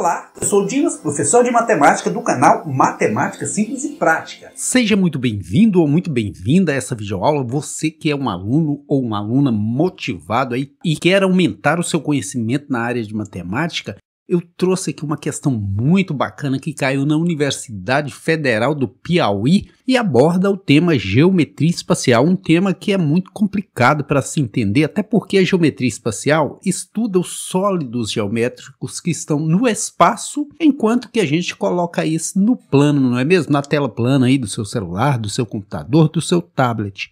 Olá, eu sou o Dimas, professor de matemática do canal Matemática Simples e Prática. Seja muito bem-vindo ou muito bem-vinda a essa videoaula, você que é um aluno ou uma aluna motivado aí e quer aumentar o seu conhecimento na área de matemática eu trouxe aqui uma questão muito bacana que caiu na Universidade Federal do Piauí e aborda o tema geometria espacial, um tema que é muito complicado para se entender, até porque a geometria espacial estuda os sólidos geométricos que estão no espaço, enquanto que a gente coloca isso no plano, não é mesmo? Na tela plana aí do seu celular, do seu computador, do seu tablet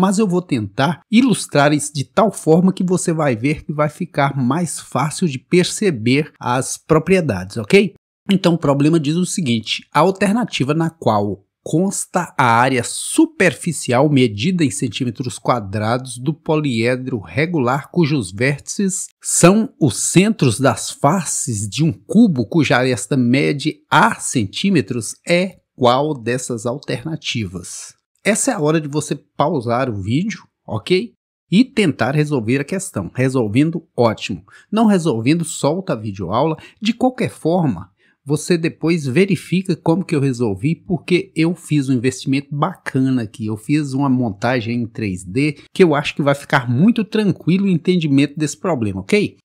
mas eu vou tentar ilustrar isso de tal forma que você vai ver que vai ficar mais fácil de perceber as propriedades, ok? Então o problema diz o seguinte: a alternativa na qual consta a área superficial medida em centímetros quadrados do poliedro regular cujos vértices são os centros das faces de um cubo cuja aresta mede a centímetros é qual dessas alternativas? Essa é a hora de você pausar o vídeo, ok? E tentar resolver a questão. Resolvendo, ótimo. Não resolvendo, solta a videoaula. De qualquer forma, você depois verifica como que eu resolvi, porque eu fiz um investimento bacana aqui, eu fiz uma montagem em 3D que eu acho que vai ficar muito tranquilo o entendimento desse problema, ok?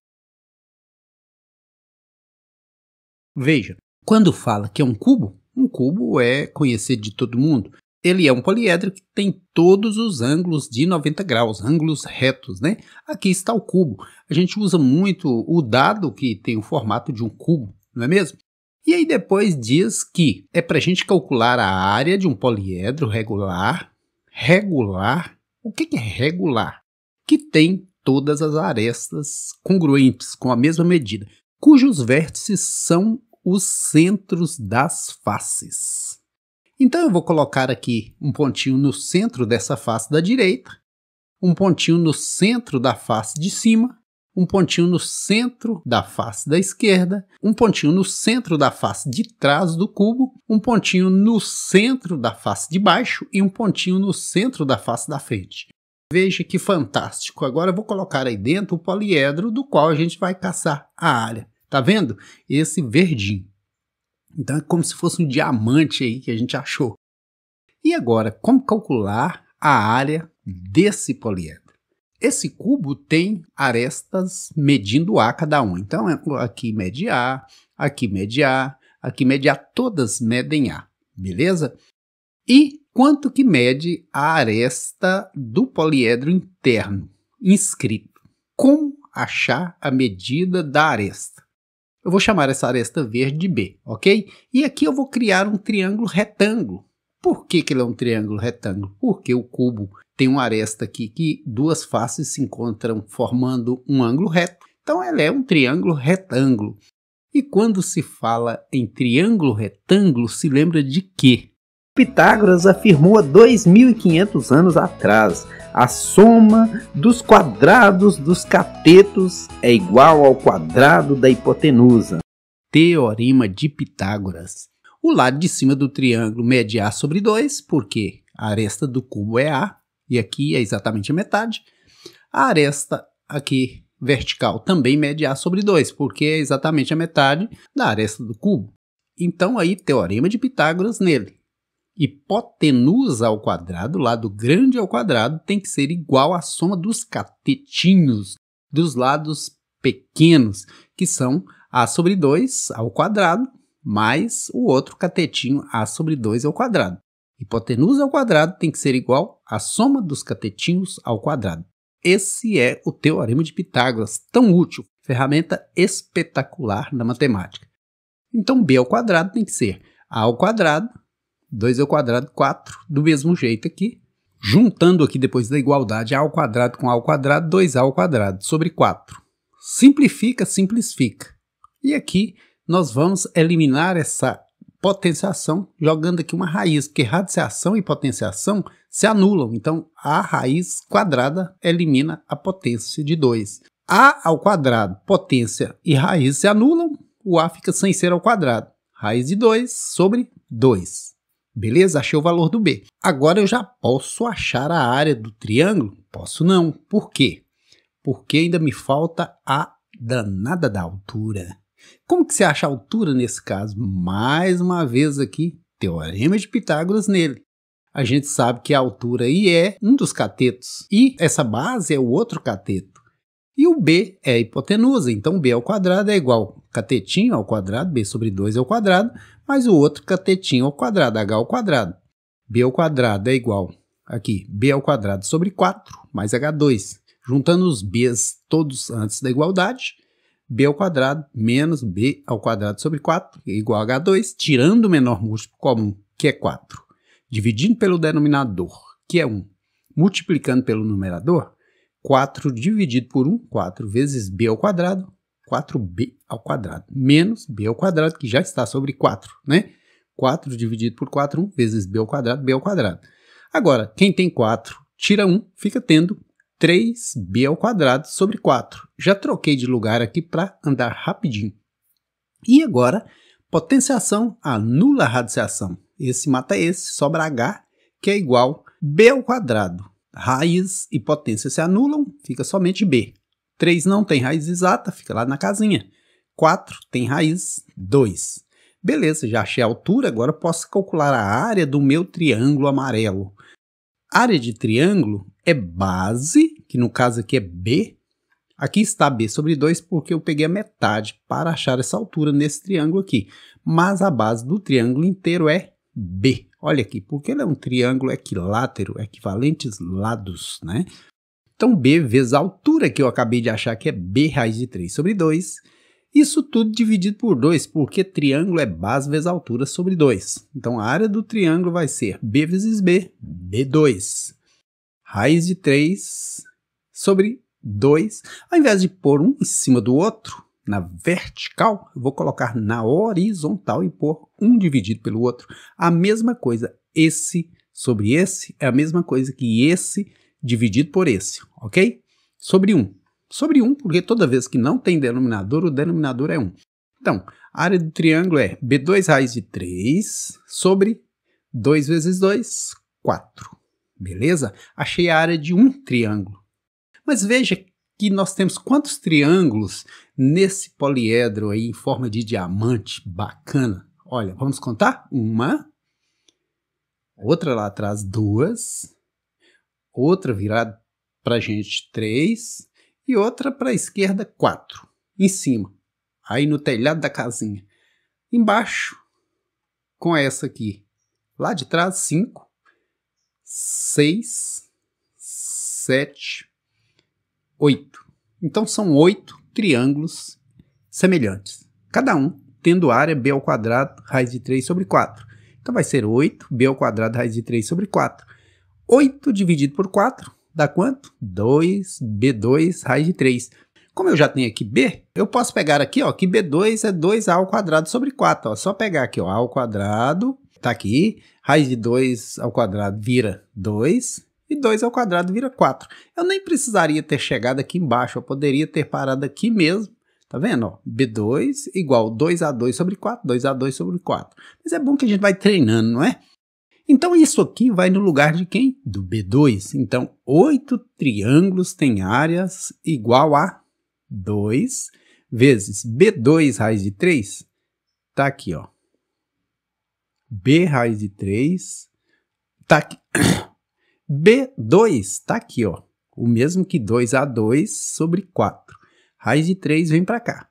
Veja, quando fala que é um cubo, um cubo é conhecido de todo mundo ele é um poliedro que tem todos os ângulos de 90 graus, ângulos retos, né? Aqui está o cubo. A gente usa muito o dado que tem o formato de um cubo, não é mesmo? E aí depois diz que é para a gente calcular a área de um poliedro regular, regular, o que é regular? Que tem todas as arestas congruentes com a mesma medida, cujos vértices são os centros das faces. Então eu vou colocar aqui um pontinho no centro dessa face da direita, um pontinho no centro da face de cima, um pontinho no centro da face da esquerda, um pontinho no centro da face de trás do cubo, um pontinho no centro da face de baixo e um pontinho no centro da face da frente. Veja que fantástico! Agora eu vou colocar aí dentro o poliedro do qual a gente vai caçar a área. Tá vendo? Esse verdinho. Então é como se fosse um diamante aí que a gente achou. E agora, como calcular a área desse poliedro? Esse cubo tem arestas medindo A cada um. Então é aqui mede A, aqui mede A, aqui mede A, todas medem A, beleza? E quanto que mede a aresta do poliedro interno inscrito? Como achar a medida da aresta? Eu vou chamar essa aresta verde de B, ok? E aqui eu vou criar um triângulo retângulo. Por que, que ele é um triângulo retângulo? Porque o cubo tem uma aresta aqui que duas faces se encontram formando um ângulo reto. Então ela é um triângulo retângulo. E quando se fala em triângulo retângulo, se lembra de quê? Pitágoras afirmou há 2.500 anos atrás: a soma dos quadrados dos catetos é igual ao quadrado da hipotenusa. Teorema de Pitágoras. O lado de cima do triângulo mede A sobre 2, porque a aresta do cubo é A, e aqui é exatamente a metade. A aresta aqui vertical também mede A sobre 2, porque é exatamente a metade da aresta do cubo. Então aí, teorema de Pitágoras nele hipotenusa ao quadrado, lado grande ao quadrado, tem que ser igual à soma dos catetinhos dos lados pequenos, que são a sobre 2 ao quadrado mais o outro catetinho a sobre 2 ao quadrado. Hipotenusa ao quadrado tem que ser igual à soma dos catetinhos ao quadrado. Esse é o teorema de Pitágoras, tão útil, ferramenta espetacular na matemática. Então b ao quadrado tem que ser a ao quadrado 2 ao quadrado, 4, do mesmo jeito aqui. Juntando aqui depois da igualdade a ao quadrado com a ao quadrado, 2a ao quadrado sobre 4. Simplifica, simplifica. E aqui nós vamos eliminar essa potenciação jogando aqui uma raiz, porque radiciação e potenciação se anulam. Então, a raiz quadrada elimina a potência de 2. A ao quadrado, potência e raiz se anulam, o A fica sem ser ao quadrado. Raiz de 2 sobre 2. Beleza? Achei o valor do B. Agora eu já posso achar a área do triângulo? Posso não. Por quê? Porque ainda me falta a danada da altura. Como que se acha a altura nesse caso? Mais uma vez aqui, teorema de Pitágoras nele. A gente sabe que a altura I é um dos catetos e essa base é o outro cateto. E o B é a hipotenusa, então B ao quadrado é igual catetinho ao quadrado, b sobre 2 ao é quadrado, mais o outro catetinho ao quadrado, h ao quadrado. b ao quadrado é igual aqui, b ao quadrado sobre 4 mais h2. Juntando os b's todos antes da igualdade, b ao quadrado menos b ao quadrado sobre 4 é igual a h2, tirando o menor múltiplo comum, que é 4, dividindo pelo denominador, que é 1, multiplicando pelo numerador, 4 dividido por 1, 4 vezes b ao quadrado, 4b ao quadrado, menos b ao quadrado, que já está sobre 4, né? 4 dividido por 4, 1 vezes b ao quadrado, b ao quadrado. Agora, quem tem 4 tira 1, fica tendo 3b ao quadrado sobre 4. Já troquei de lugar aqui para andar rapidinho. E agora, potenciação anula a radiciação. Esse mata esse, sobra h, que é igual b ao quadrado. Raiz e potência se anulam, fica somente b. 3 não tem raiz exata, fica lá na casinha. 4 tem raiz 2. Beleza, já achei a altura, agora posso calcular a área do meu triângulo amarelo. área de triângulo é base, que no caso aqui é B. Aqui está B sobre 2 porque eu peguei a metade para achar essa altura nesse triângulo aqui. Mas a base do triângulo inteiro é B. Olha aqui, porque ele é um triângulo equilátero, equivalentes lados, né? Então, B vezes a altura que eu acabei de achar, que é B raiz de 3 sobre 2. Isso tudo dividido por 2, porque triângulo é base vezes altura sobre 2. Então, a área do triângulo vai ser B vezes B, B2. Raiz de 3 sobre 2. Ao invés de pôr um em cima do outro, na vertical, eu vou colocar na horizontal e pôr um dividido pelo outro. A mesma coisa, esse sobre esse é a mesma coisa que esse sobre dividido por esse, ok? Sobre 1. Sobre 1, porque toda vez que não tem denominador, o denominador é 1. Então, a área do triângulo é B2 raiz de 3 sobre 2 vezes 2, 4. Beleza? Achei a área de um triângulo. Mas veja que nós temos quantos triângulos nesse poliedro aí em forma de diamante bacana. Olha, vamos contar? Uma, outra lá atrás, duas, outra virada para a gente 3 e outra para a esquerda 4, em cima, aí no telhado da casinha. Embaixo, com essa aqui, lá de trás 5, 6, 7, 8. Então são 8 triângulos semelhantes, cada um tendo área b ao quadrado raiz de 3 sobre 4. Então vai ser 8 b ao quadrado raiz de 3 sobre 4. 8 dividido por 4 dá quanto? 2, B2 raiz de 3. Como eu já tenho aqui B, eu posso pegar aqui ó, que B2 é 2A ao quadrado sobre 4. Ó. Só pegar aqui ó, A ao quadrado, tá aqui, raiz de 2 ao quadrado vira 2, e 2 ao quadrado vira 4. Eu nem precisaria ter chegado aqui embaixo, eu poderia ter parado aqui mesmo. Tá vendo? B2 igual 2A2 sobre 4, 2A2 sobre 4. Mas é bom que a gente vai treinando, não é? Então isso aqui vai no lugar de quem? Do B2. Então, oito triângulos têm áreas igual a 2 vezes B2 raiz de 3. Está aqui, ó. B raiz de 3. Está aqui. B2 está aqui, ó. O mesmo que 2A2 sobre 4. Raiz de 3 vem para cá.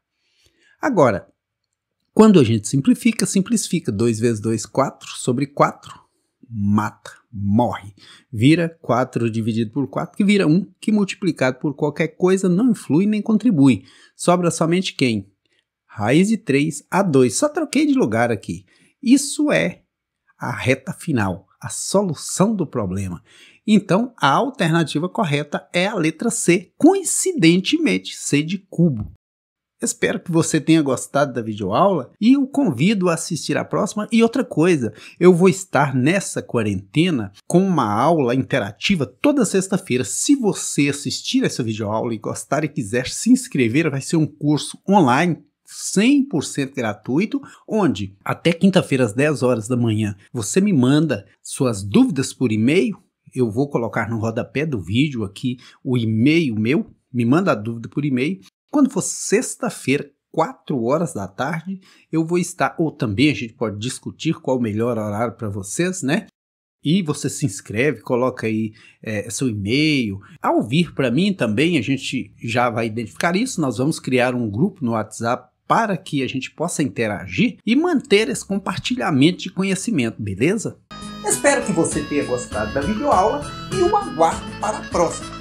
Agora, quando a gente simplifica, simplifica. 2 vezes 2, 4 sobre 4 mata, morre. Vira 4 dividido por 4, que vira 1, que multiplicado por qualquer coisa não influi nem contribui. Sobra somente quem? Raiz de 3 a 2. Só troquei de lugar aqui. Isso é a reta final, a solução do problema. Então, a alternativa correta é a letra C, coincidentemente, C de cubo. Espero que você tenha gostado da videoaula e o convido a assistir a próxima. E outra coisa, eu vou estar nessa quarentena com uma aula interativa toda sexta-feira. Se você assistir essa videoaula e gostar e quiser se inscrever, vai ser um curso online 100% gratuito, onde até quinta-feira às 10 horas da manhã você me manda suas dúvidas por e-mail. Eu vou colocar no rodapé do vídeo aqui o e-mail meu. Me manda a dúvida por e-mail quando for sexta-feira, 4 horas da tarde, eu vou estar, ou também a gente pode discutir qual o melhor horário para vocês, né? E você se inscreve, coloca aí é, seu e-mail. Ao vir para mim também, a gente já vai identificar isso. Nós vamos criar um grupo no WhatsApp para que a gente possa interagir e manter esse compartilhamento de conhecimento, beleza? Espero que você tenha gostado da videoaula e o aguardo para a próxima.